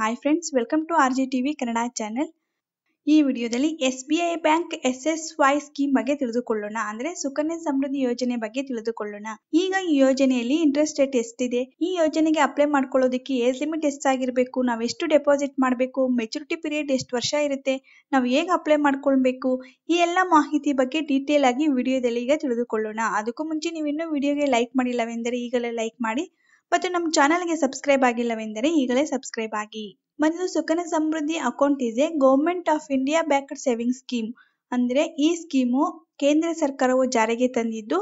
hi friends welcome to R G TV Kannada channel ಈ ವಿಡಿಯೋದಲ್ಲಿ S B I bank S S Y scheme ಬಗ್ಗೆ ತಿಳಿದುಕೊಳ್ಳೋಣ ಅಂದ್ರೆ ಸುಕನ್ಯಾ ಸಮೃದ್ಧಿ ಯೋಜನೆ ಬಗ್ಗೆ ತಿಳಿದುಕೊಳ್ಳೋಣ ಈಗ ಈ ಯೋಜನೆಯಲ್ಲಿ ಇಂಟ್ರೆಸ್ಟ್ ರೇಟ್ ಎಷ್ಟಿದೆ ಈ ಯೋಜನೆಗೆ ಅಪ್ಲೈ ಮಾಡ್ಕೊಳ್ಳೋದಕ್ಕೆ ಏಜ್ ಲಿಮಿಟ್ ಎಷ್ಟಾಗಿರ್ಬೇಕು ನಾವು ಎಷ್ಟು ಡೆಪಾಸಿಟ್ ಮಾಡಬೇಕು ಮೆಚುರಿಟಿ ಪೀರಿಯಡ್ ಎಷ್ಟು ವರ್ಷ ಇರುತ್ತೆ ನಾವು ಹೇಗೆ ಅಪ್ಲೈ ಮಾಡ್ಕೊಳ್ಬೇಕು ಈ ಎಲ್ಲ ಮಾಹಿತಿ ಬಗ್ಗೆ ಡೀಟೇಲ್ ಆಗಿ ವಿಡಿಯೋದಲ್ಲಿ ಈಗ ತಿಳಿದುಕೊಳ್ಳೋಣ ಅದಕ್ಕೂ ಮುಂಚೆ ನೀವು ಇನ್ನೂ ವಿಡಿಯೋಗೆ ಲೈಕ್ ಮಾಡಿಲ್ಲವೆಂದರೆ ಈಗಲೇ ಲೈಕ್ ಮಾಡಿ ಮತ್ತು ನಮ್ಮ ಚಾನಲ್ಗೆ ಸಬ್ಸ್ಕ್ರೈಬ್ ಆಗಿಲ್ಲವೆಂದರೆ ಈಗಲೇ ಸಬ್ಸ್ಕ್ರೈಬ್ ಆಗಿ ಮೊದಲು ಸುಕನ್ಯಾ ಸಮೃದ್ಧಿ ಅಕೌಂಟ್ ಇದೆ government of India backed saving scheme ಅಂದ್ರೆ ಈ ಸ್ಕೀಮು ಕೇಂದ್ರ ಸರ್ಕಾರವು ಜಾರಿಗೆ ತಂದಿದ್ದು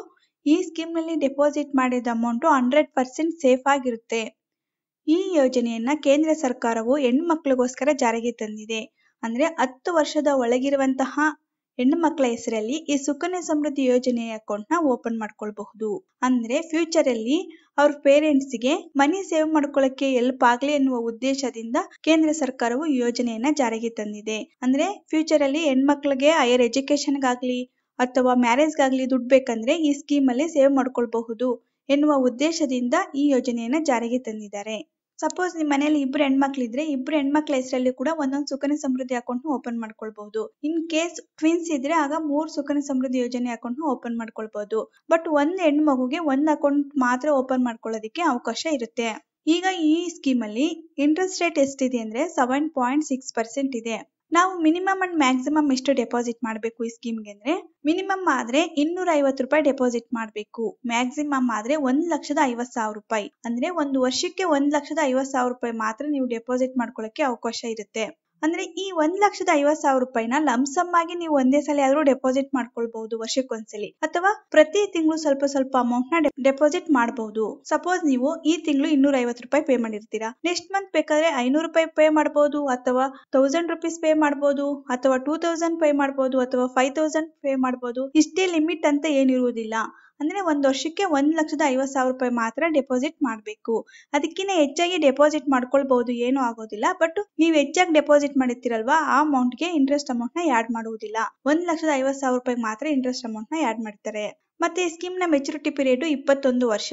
ಈ ಸ್ಕೀಮ್ ನಲ್ಲಿ ಡೆಪಾಸಿಟ್ ಮಾಡಿದ ಅಮೌಂಟ್ ಹಂಡ್ರೆಡ್ ಪರ್ಸೆಂಟ್ ಸೇಫ್ ಆಗಿರುತ್ತೆ ಈ ಯೋಜನೆಯನ್ನ ಕೇಂದ್ರ ಸರ್ಕಾರವು ಹೆಣ್ಮಕ್ಳಿಗೋಸ್ಕರ ಜಾರಿಗೆ ತಂದಿದೆ ಅಂದ್ರೆ ಹತ್ತು ವರ್ಷದ ಒಳಗಿರುವಂತಹ ಹೆಣ್ಣು ಮಕ್ಕಳ ಹೆಸರಲ್ಲಿ ಈ ಸುಕನ್ಯಾ ಸಮೃದ್ಧಿ ಯೋಜನೆಯ ಅಕೌಂಟ್ ನ ಓಪನ್ ಮಾಡ್ಕೊಳ್ಬಹುದು ಅಂದ್ರೆ ಫ್ಯೂಚರ್ ಅಲ್ಲಿ ಅವ್ರ ಪೇರೆಂಟ್ಸ್ಗೆ ಮನಿ ಸೇವ್ ಮಾಡ್ಕೊಳ್ಳಕ್ಕೆ ಎಲ್ಪ್ ಆಗ್ಲಿ ಎನ್ನುವ ಉದ್ದೇಶದಿಂದ ಕೇಂದ್ರ ಸರ್ಕಾರವು ಯೋಜನೆಯನ್ನ ಜಾರಿಗೆ ತಂದಿದೆ ಅಂದ್ರೆ ಫ್ಯೂಚರ್ ಅಲ್ಲಿ ಹೆಣ್ಮಕ್ಳಿಗೆ ಹೈಯರ್ ಎಜುಕೇಶನ್ ಗಾಗ್ಲಿ ಅಥವಾ ಮ್ಯಾರೇಜ್ ಗಾಗ್ಲಿ ದುಡ್ಡು ಬೇಕಂದ್ರೆ ಈ ಸ್ಕೀಮ್ ಅಲ್ಲಿ ಸೇವ್ ಮಾಡ್ಕೊಳ್ಬಹುದು ಎನ್ನುವ ಉದ್ದೇಶದಿಂದ ಈ ಯೋಜನೆಯನ್ನ ಜಾರಿಗೆ ತಂದಿದ್ದಾರೆ ಸಪೋಸ್ ನಿಮ್ ಮನೇಲಿ ಇಬ್ರು ಹೆಣ್ಮಕ್ಳು ಇದ್ರೆ ಇಬ್ರು ಹೆಣ್ಮಕ್ಳ ಹೆಸರಲ್ಲಿ ಕೂಡ ಒಂದೊಂದು ಸುಕನ್ಯಾ ಸಮೃದ್ಧಿ ಅಕೌಂಟ್ ಓಪನ್ ಮಾಡ್ಕೊಳ್ಬಹುದು ಇನ್ ಕೇಸ್ ಟ್ವಿನ್ಸ್ ಇದ್ರೆ ಆಗ ಮೂರ್ ಸುಕನ್ಯಾ ಸಮೃದ್ಧಿ ಯೋಜನೆ ಅಕೌಂಟ್ ಓಪನ್ ಮಾಡ್ಕೊಳ್ಬಹುದು ಬಟ್ ಒಂದ್ ಹೆಣ್ಮಗುಗೆ ಒಂದ್ ಅಕೌಂಟ್ ಮಾತ್ರ ಓಪನ್ ಮಾಡ್ಕೊಳ್ಳೋದಕ್ಕೆ ಅವಕಾಶ ಇರುತ್ತೆ ಈಗ ಈ ಸ್ಕೀಮ್ ಅಲ್ಲಿ ಇಂಟ್ರೆಸ್ಟ್ ರೇಟ್ ಎಷ್ಟಿದೆ ಅಂದ್ರೆ ಸೆವೆನ್ ಪಾಯಿಂಟ್ ಸಿಕ್ಸ್ ಪರ್ಸೆಂಟ್ ಇದೆ ನಾವು ಮಿನಿಮಮ್ ಅಂಡ್ ಮ್ಯಾಕ್ಸಿಮಮ್ ಎಷ್ಟು ಡೆಪಾಸಿಟ್ ಮಾಡಬೇಕು ಈ ಸ್ಕೀಮ್ಗೆ ಅಂದ್ರೆ ಮಿನಿಮಮ್ ಆದ್ರೆ ಇನ್ನೂರ ಐವತ್ತು ರೂಪಾಯಿ ಡೆಪಾಸಿಟ್ ಮಾಡಬೇಕು ಮ್ಯಾಕ್ಸಿಮಮ್ ಆದ್ರೆ ಒಂದ್ ಲಕ್ಷದ ಐವತ್ ಸಾವಿರ ರೂಪಾಯಿ ಅಂದ್ರೆ ಒಂದು ವರ್ಷಕ್ಕೆ ಒಂದ್ ಲಕ್ಷದ ಐವತ್ ಸಾವಿರ ರೂಪಾಯಿ ಮಾತ್ರ ನೀವು ಡೆಪಾಸಿಟ್ ಮಾಡ್ಕೊಳಕ್ಕೆ ಅವಕಾಶ ಇರುತ್ತೆ ಅಂದ್ರೆ ಈ ಒಂದ್ ಲಕ್ಷದ ಐವತ್ ಸಾವಿರ ರೂಪಾಯಿನ ಲಂಸಮ್ ಆಗಿ ನೀವು ಒಂದೇ ಸಲ ಆದ್ರೂ ಡೆಪಾಸಿಟ್ ಮಾಡ್ಕೊಳ್ಬಹುದು ವರ್ಷಕ್ಕೊಂದ್ಸಲಿ ಅಥವಾ ಪ್ರತಿ ತಿಂಗಳು ಸ್ವಲ್ಪ ಸ್ವಲ್ಪ ಅಮೌಂಟ್ ನ ಡೆಪಾಸಿಟ್ ಮಾಡಬಹುದು ಸಪೋಸ್ ನೀವು ಈ ತಿಂಗಳು ಇನ್ನೂರ ರೂಪಾಯಿ ಪೇ ಮಾಡಿರ್ತೀರಾ ನೆಕ್ಸ್ಟ್ ಮಂತ್ ಬೇಕಾದ್ರೆ ಐನೂರು ರೂಪಾಯಿ ಪೇ ಮಾಡಬಹುದು ಅಥವಾ ತೌಸಂಡ್ ರುಪೀಸ್ ಪೇ ಮಾಡಬಹುದು ಅಥವಾ ಟೂ ತೌಸಂಡ್ ಪೇ ಮಾಡಬಹುದು ಅಥವಾ ಫೈವ್ ತೌಸಂಡ್ ಪೇ ಮಾಡಬಹುದು ಇಷ್ಟೇ ಲಿಮಿಟ್ ಅಂತ ಏನಿರುವುದಿಲ್ಲ ಅಂದ್ರೆ ಒಂದ್ ವರ್ಷಕ್ಕೆ ಒಂದ್ ಲಕ್ಷದ ಐವತ್ ಸಾವಿರ ರೂಪಾಯಿ ಮಾತ್ರ ಡೆಪಾಸಿಟ್ ಮಾಡ್ಬೇಕು ಅದಕ್ಕಿಂತ ಹೆಚ್ಚಾಗಿ ಡೆಪಾಸಿಟ್ ಮಾಡ್ಕೊಳ್ಬಹುದು ಏನು ಆಗೋದಿಲ್ಲ ಬಟ್ ನೀವು ಹೆಚ್ಚಾಗಿ ಡೆಪಾಸಿಟ್ ಮಾಡಿರ್ತೀರಲ್ವಾ ಆ ಗೆ ಇಂಟ್ರೆಸ್ಟ್ ಅಮೌಂಟ್ ನ ಆ್ಯಡ್ ಮಾಡುವುದಿಲ್ಲ ಒಂದ್ ಲಕ್ಷದ ಐವತ್ ಸಾವಿರ ರೂಪಾಯಿ ಮಾತ್ರ ಇಂಟ್ರೆಸ್ಟ್ ನ ಆಡ್ ಮಾಡ್ತಾರೆ ಮತ್ತೆ ಈ ಸ್ಕೀಮ್ ನ ಮೆಚುರಿಟಿ ಪೀರಿಯಡ್ ಇಪ್ಪತ್ತೊಂದು ವರ್ಷ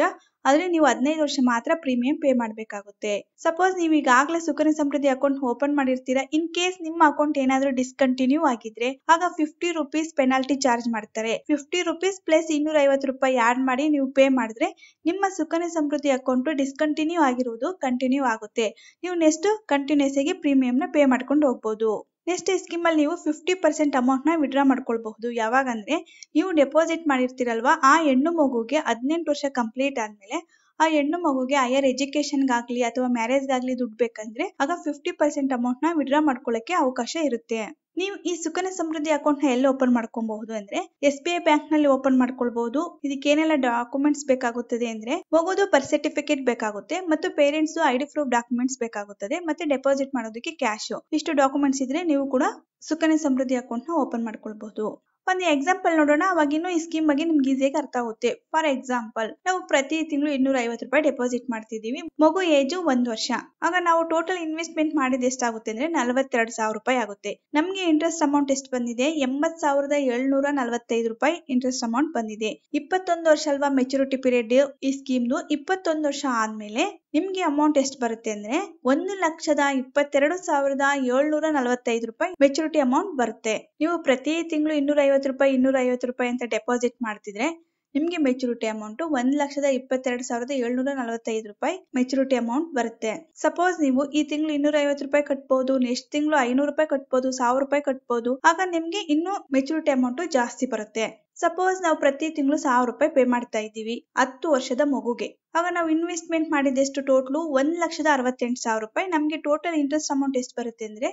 ಆದ್ರೆ ನೀವು ಹದಿನೈದು ವರ್ಷ ಮಾತ್ರ ಪ್ರೀಮಿಯಂ ಪೇ ಮಾಡಬೇಕಾಗುತ್ತೆ ಸಪೋಸ್ ನೀವು ಈಗಾಗಲೇ ಸುಕನ್ಯಾ ಸಮೃದ್ಧಿ ಅಕೌಂಟ್ ಓಪನ್ ಮಾಡಿರ್ತೀರಾ ಇನ್ ಕೇಸ್ ನಿಮ್ಮ ಅಕೌಂಟ್ ಏನಾದ್ರೂ ಡಿಸ್ಕಂಟಿನ್ಯೂ ಆಗಿದ್ರೆ ಆಗ ಫಿಫ್ಟಿ ರುಪೀಸ್ ಪೆನಾಲ್ಟಿ ಚಾರ್ಜ್ ಮಾಡ್ತಾರೆ ಫಿಫ್ಟಿ ರುಪೀಸ್ ಪ್ಲಸ್ ಇನ್ನೂರ ಐವತ್ತು ರೂಪಾಯಿ ಆಡ್ ಮಾಡಿ ನೀವು ಪೇ ಮಾಡಿದ್ರೆ ನಿಮ್ಮ ಸುಕನ್ಯಾ ಸಮೃದ್ಧಿ ಅಕೌಂಟ್ ಡಿಸ್ಕಂಟಿನ್ಯೂ ಆಗಿರುವುದು ಕಂಟಿನ್ಯೂ ಆಗುತ್ತೆ ನೀವು ನೆಕ್ಸ್ಟ್ ಕಂಟಿನ್ಯೂಸ್ ಆಗಿ ಪ್ರೀಮಿಯಂನ ಪೇ ಮಾಡ್ಕೊಂಡು ಹೋಗ್ಬೋದು ನೆಕ್ಸ್ಟ್ ಈ ಸ್ಕೀಮಲ್ಲಿ ನೀವು ಫಿಫ್ಟಿ ಪರ್ಸೆಂಟ್ ನ ವಿಡ್ರಾ ಮಾಡ್ಕೊಳ್ಬಹುದು ಅಂದ್ರೆ ನೀವು ಡೆಪಾಸಿಟ್ ಮಾಡಿರ್ತೀರಲ್ವಾ ಆ ಹೆಣ್ಣು ಮಗುಗೆ ಹದಿನೆಂಟು ವರ್ಷ ಕಂಪ್ಲೀಟ್ ಆದ್ಮೇಲೆ ಆ ಹೆಣ್ಣು ಮಗುಗೆ ಹೈಯರ್ ಗಾಗ್ಲಿ ಅಥವಾ ಮ್ಯಾರೇಜ್ಗಾಗ್ಲಿ ದುಡ್ಡು ಬೇಕಂದ್ರೆ ಆಗ ಫಿಫ್ಟಿ ಪರ್ಸೆಂಟ್ ನ ವಿಡ್ರಾ ಮಾಡ್ಕೊಳ್ಳಕ್ಕೆ ಅವಕಾಶ ಇರುತ್ತೆ ನೀವು ಈ ಸುಕನ್ಯ ಸಮೃದ್ಧಿ ಅಕೌಂಟ್ ನ ಎಲ್ಲಿ ಓಪನ್ ಮಾಡ್ಕೊಬಹುದು ಅಂದ್ರೆ ಎಸ್ ಬಿ ಐ ಬ್ಯಾಂಕ್ ನಲ್ಲಿ ಓಪನ್ ಮಾಡ್ಕೊಳ್ಬಹುದು ಇದಕ್ಕೆ ಏನೆಲ್ಲ ಡಾಕ್ಯುಮೆಂಟ್ಸ್ ಬೇಕಾಗುತ್ತದೆ ಅಂದ್ರೆ ಹೋಗೋದು ಪರ್ ಸರ್ಟಿಫಿಕೇಟ್ ಬೇಕಾಗುತ್ತೆ ಮತ್ತು ಪೇರೆಂಟ್ಸ್ ಐಡಿ ಪ್ರೂಫ್ ಡಾಕ್ಯುಮೆಂಟ್ಸ್ ಬೇಕಾಗುತ್ತದೆ ಮತ್ತೆ ಡೆಪಾಸಿಟ್ ಮಾಡೋದಕ್ಕೆ ಕ್ಯಾಶ್ ಇಷ್ಟು ಡಾಕ್ಯುಮೆಂಟ್ಸ್ ಇದ್ರೆ ನೀವು ಕೂಡ ಸುಕನ್ಯ ಸಮೃದ್ಧಿ ಅಕೌಂಟ್ ನ ಓಪನ್ ಮಾಡ್ಕೊಳ್ಬಹುದು ಒಂದು ಎಕ್ಸಾಂಪಲ್ ನೋಡೋಣ ಅವಾಗಿನ್ನು ಈ ಸ್ಕೀಮ್ ಬಗ್ಗೆ ನಿಮ್ಗೆ ಈಸಿಯಾಗಿ ಅರ್ಥ ಆಗುತ್ತೆ ಫಾರ್ ಎಕ್ಸಾಂಪಲ್ ನಾವು ಪ್ರತಿ ತಿಂಗಳು ಇನ್ನೂರ ಐವತ್ತು ರೂಪಾಯಿ ಡೆಪಾಸಿಟ್ ಮಾಡ್ತಿದೀವಿ ಮಗು ಏಜು ಒಂದ್ ವರ್ಷ ಆಗ ನಾವು ಟೋಟಲ್ ಇನ್ವೆಸ್ಟ್ಮೆಂಟ್ ಮಾಡಿದ ಎಷ್ಟಾಗುತ್ತೆ ಅಂದ್ರೆ ನಲವತ್ತೆರಡು ಸಾವಿರ ರೂಪಾಯಿ ಆಗುತ್ತೆ ನಮ್ಗೆ ಇಂಟ್ರೆಸ್ಟ್ ಅಮೌಂಟ್ ಎಷ್ಟು ಬಂದಿದೆ ಎಂಬತ್ ಸಾವಿರದ ಏಳ್ನೂರ ನಲವತ್ತೈದು ರೂಪಾಯಿ ಇಂಟ್ರೆಸ್ಟ್ ಅಮೌಂಟ್ ಬಂದಿದೆ ಇಪ್ಪತ್ತೊಂದು ವರ್ಷ ಅಲ್ವಾ ಮೆಚುರಿಟಿ ಪೀರಿಯಡ್ ಈ ಸ್ಕೀಮ್ದು ಇಪ್ಪತ್ತೊಂದು ವರ್ಷ ಆದ್ಮೇಲೆ ನಿಮ್ಗೆ ಅಮೌಂಟ್ ಎಷ್ಟು ಬರುತ್ತೆ ಅಂದ್ರೆ ಒಂದು ಲಕ್ಷದ ಇಪ್ಪತ್ತೆರಡು ಸಾವಿರದ ಏಳ್ನೂರ ನಲವತ್ತೈದು ರೂಪಾಯಿ ಮೆಚುರಿಟಿ ಅಮೌಂಟ್ ಬರುತ್ತೆ ನೀವು ಪ್ರತಿ ತಿಂಗಳು ಇನ್ನೂರ ಐವತ್ತು ರೂಪಾಯಿ ಇನ್ನೂರ ಐವತ್ತು ರೂಪಾಯಿ ಅಂತ ಡೆಪಾಸಿಟ್ ಮಾಡ್ತಿದ್ರೆ ನಿಮ್ಗೆ ಮೆಚುರಿಟಿ ಅಮೌಂಟ್ ಒಂದ್ ಲಕ್ಷದ ಇಪ್ಪತ್ತೆರಡು ಸಾವಿರದ ಏಳ್ನೂರ ನಲವತ್ತೈದು ರೂಪಾಯಿ ಮೆಚುರಿಟಿ ಅಮೌಂಟ್ ಬರುತ್ತೆ ಸಪೋಸ್ ನೀವು ಈ ತಿಂಗಳು ಇನ್ನೂರ ಐವತ್ತು ರೂಪಾಯಿ ಕಟ್ಬಹುದು ನೆಕ್ಸ್ಟ್ ತಿಂಗಳು ಐನೂರು ರೂಪಾಯಿ ಕಟ್ಬಹುದು ಸಾವಿರ ರೂಪಾಯಿ ಕಟ್ಬಹುದು ಆಗ ನಿಮ್ಗೆ ಇನ್ನು ಮೆಚುರಿಟಿ ಅಮೌಂಟ್ ಜಾಸ್ತಿ ಬರುತ್ತೆ ಸಪೋಸ್ ನಾವು ಪ್ರತಿ ತಿಂಗಳು ಸಾವಿರ ರೂಪಾಯಿ ಪೇ ಮಾಡ್ತಾ ಇದ್ದೀವಿ ಹತ್ತು ವರ್ಷದ ಮಗುಗೆ ಆಗ ನಾವು ಇನ್ವೆಸ್ಟ್ಮೆಂಟ್ ಮಾಡಿದಷ್ಟು ಟೋಟಲ್ ಒಂದ್ ಲಕ್ಷದ ಅರವತ್ತೆಂಟು ಸಾವಿರ ರೂಪಾಯಿ ನಮ್ಗೆ ಟೋಟಲ್ ಇಂಟ್ರೆಸ್ಟ್ ಅಮೌಂಟ್ ಎಷ್ಟು ಬರುತ್ತೆ ಅಂದ್ರೆ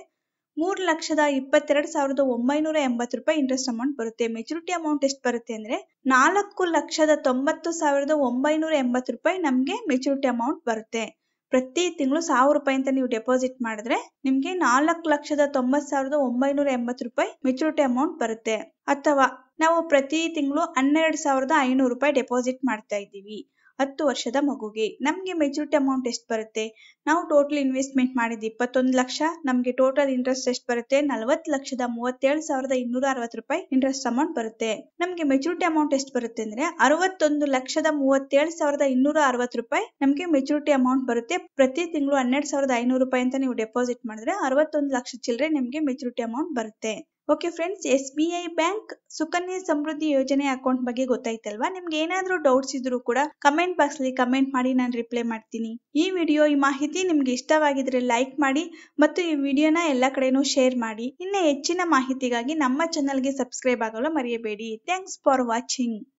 ಮೂರ್ ಲಕ್ಷದ ಇಪ್ಪತ್ತೆರಡು ಸಾವಿರದ ಒಂಬೈನೂರ ಎಂಬತ್ತು ರೂಪಾಯಿ ಇಂಟ್ರೆಸ್ಟ್ ಅಮೌಂಟ್ ಬರುತ್ತೆ ಮೆಚುರಿಟಿ ಅಮೌಂಟ್ ಎಷ್ಟು ಬರುತ್ತೆ ಅಂದ್ರೆ ನಾಲ್ಕು ಲಕ್ಷದ ತೊಂಬತ್ತು ಸಾವಿರದ ಒಂಬೈನೂರ ಎಂಬತ್ತು ರೂಪಾಯಿ ನಮ್ಗೆ ಮೆಚುರಿಟಿ ಅಮೌಂಟ್ ಬರುತ್ತೆ ಪ್ರತಿ ತಿಂಗಳು ಸಾವಿರ ರೂಪಾಯಿ ಅಂತ ನೀವು ಡೆಪಾಸಿಟ್ ಮಾಡಿದ್ರೆ ನಿಮ್ಗೆ ನಾಲ್ಕು ಲಕ್ಷದ ತೊಂಬತ್ ಸಾವಿರದ ಒಂಬೈನೂರ ಎಂಬತ್ ರೂಪಾಯಿ ಮೆಚುರಿಟಿ ಅಮೌಂಟ್ ಬರುತ್ತೆ ಅಥವಾ ನಾವು ಪ್ರತಿ ತಿಂಗಳು ಹನ್ನೆರಡು ಸಾವಿರದ ಐನೂರು ರೂಪಾಯಿ ಡೆಪಾಸಿಟ್ ಮಾಡ್ತಾ ಇದ್ದೀವಿ ಹತ್ತು ವರ್ಷದ ಮಗುಗೆ ನಮಗೆ ಮೆಚುರಿಟಿ ಅಮೌಂಟ್ ಎಷ್ಟು ಬರುತ್ತೆ ನಾವು ಟೋಟಲ್ ಇನ್ವೆಸ್ಟ್ಮೆಂಟ್ ಮಾಡಿದ್ದು ಇಪ್ಪತ್ತೊಂದು ಲಕ್ಷ ನಮಗೆ ಟೋಟಲ್ ಇಂಟ್ರೆಸ್ಟ್ ಎಷ್ಟು ಬರುತ್ತೆ ನಲವತ್ತು ಲಕ್ಷದ ಮೂವತ್ತೇಳು ಸಾವಿರದ ಇನ್ನೂರ ಅರವತ್ತು ರೂಪಾಯಿ ಇಂಟ್ರೆಸ್ಟ್ ಅಮೌಂಟ್ ಬರುತ್ತೆ ನಮಗೆ ಮೆಚುರಿಟಿ ಅಮೌಂಟ್ ಎಷ್ಟು ಬರುತ್ತೆ ಅಂದ್ರೆ ಅರವತ್ತೊಂದು ಲಕ್ಷದ ಮೂವತ್ತೇಳು ಸಾವಿರದ ಇನ್ನೂರ ಅರವತ್ತು ರೂಪಾಯಿ ನಮಗೆ ಮೆಚುರಿಟಿ ಅಮೌಂಟ್ ಬರುತ್ತೆ ಪ್ರತಿ ತಿಂಗಳು ಹನ್ನೆರಡು ಸಾವಿರದ ಐನೂರು ರೂಪಾಯಿ ಅಂತ ನೀವು ಡೆಪಾಸಿಟ್ ಮಾಡಿದ್ರೆ ಅರವತ್ತೊಂದು ಲಕ್ಷ ಚಿಲ್ಲರೆ ನಿಮಗೆ ಮೆಚುರಿಟಿ ಅಮೌಂಟ್ ಬರುತ್ತೆ okay friends S B I bank Sukanya Samriddhi ಯೋಜನೆ ಅಕೌಂಟ್ ಬಗ್ಗೆ ಗೊತ್ತಾಯ್ತಲ್ವಾ ನಿಮ್ಗೆ ಏನಾದರೂ ಡೌಟ್ಸ್ ಇದ್ರೂ ಕೂಡ ಕಮೆಂಟ್ ಬಾಕ್ಸ್ ಅಲ್ಲಿ ಕಮೆಂಟ್ ಮಾಡಿ ನಾನು ರಿಪ್ಲೈ ಮಾಡ್ತೀನಿ ಈ ವಿಡಿಯೋ ಈ ಮಾಹಿತಿ ನಿಮ್ಗೆ ಇಷ್ಟವಾಗಿದ್ರೆ ಲೈಕ್ ಮಾಡಿ ಮತ್ತು ಈ ವಿಡಿಯೋನ ಎಲ್ಲ ಕಡೆನೂ ಶೇರ್ ಮಾಡಿ ಇನ್ನ ಹೆಚ್ಚಿನ ಮಾಹಿತಿಗಾಗಿ ನಮ್ಮ ಗೆ ಸಬ್ಸ್ಕ್ರೈಬ್ ಆಗಲು ಮರೆಯಬೇಡಿ ಥ್ಯಾಂಕ್ಸ್ ಫಾರ್ ವಾಚಿಂಗ್